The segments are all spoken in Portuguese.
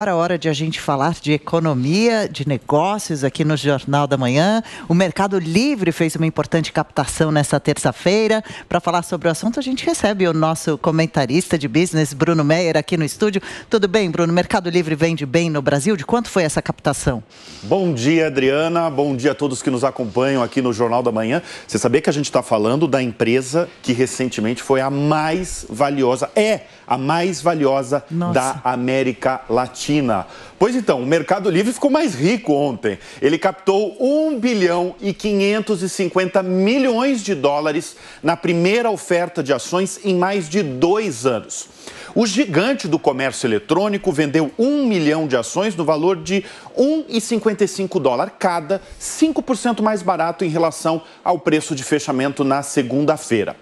Agora é hora de a gente falar de economia, de negócios aqui no Jornal da Manhã. O Mercado Livre fez uma importante captação nesta terça-feira. Para falar sobre o assunto, a gente recebe o nosso comentarista de business, Bruno Meyer, aqui no estúdio. Tudo bem, Bruno? Mercado Livre vende bem no Brasil? De quanto foi essa captação? Bom dia, Adriana. Bom dia a todos que nos acompanham aqui no Jornal da Manhã. Você sabia que a gente está falando da empresa que recentemente foi a mais valiosa, é a mais valiosa Nossa. da América Latina. China. Pois então, o Mercado Livre ficou mais rico ontem. Ele captou 1 bilhão e 550 milhões de dólares na primeira oferta de ações em mais de dois anos. O gigante do comércio eletrônico vendeu 1 milhão de ações no valor de 1,55 dólar cada, 5% mais barato em relação ao preço de fechamento na segunda-feira.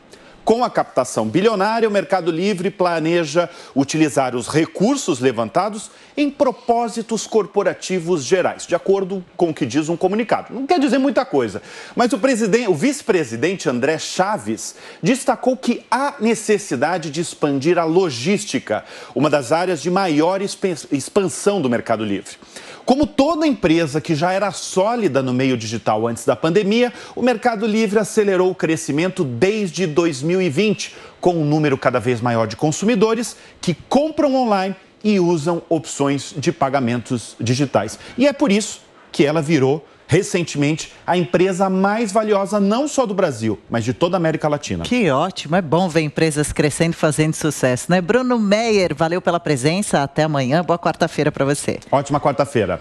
Com a captação bilionária, o Mercado Livre planeja utilizar os recursos levantados em propósitos corporativos gerais, de acordo com o que diz um comunicado. Não quer dizer muita coisa, mas o, o vice-presidente André Chaves destacou que há necessidade de expandir a logística, uma das áreas de maior expansão do Mercado Livre. Como toda empresa que já era sólida no meio digital antes da pandemia, o Mercado Livre acelerou o crescimento desde 2020, com um número cada vez maior de consumidores que compram online e usam opções de pagamentos digitais. E é por isso que ela virou Recentemente, a empresa mais valiosa não só do Brasil, mas de toda a América Latina. Que ótimo, é bom ver empresas crescendo e fazendo sucesso, né? Bruno Meyer, valeu pela presença, até amanhã, boa quarta-feira para você. Ótima quarta-feira.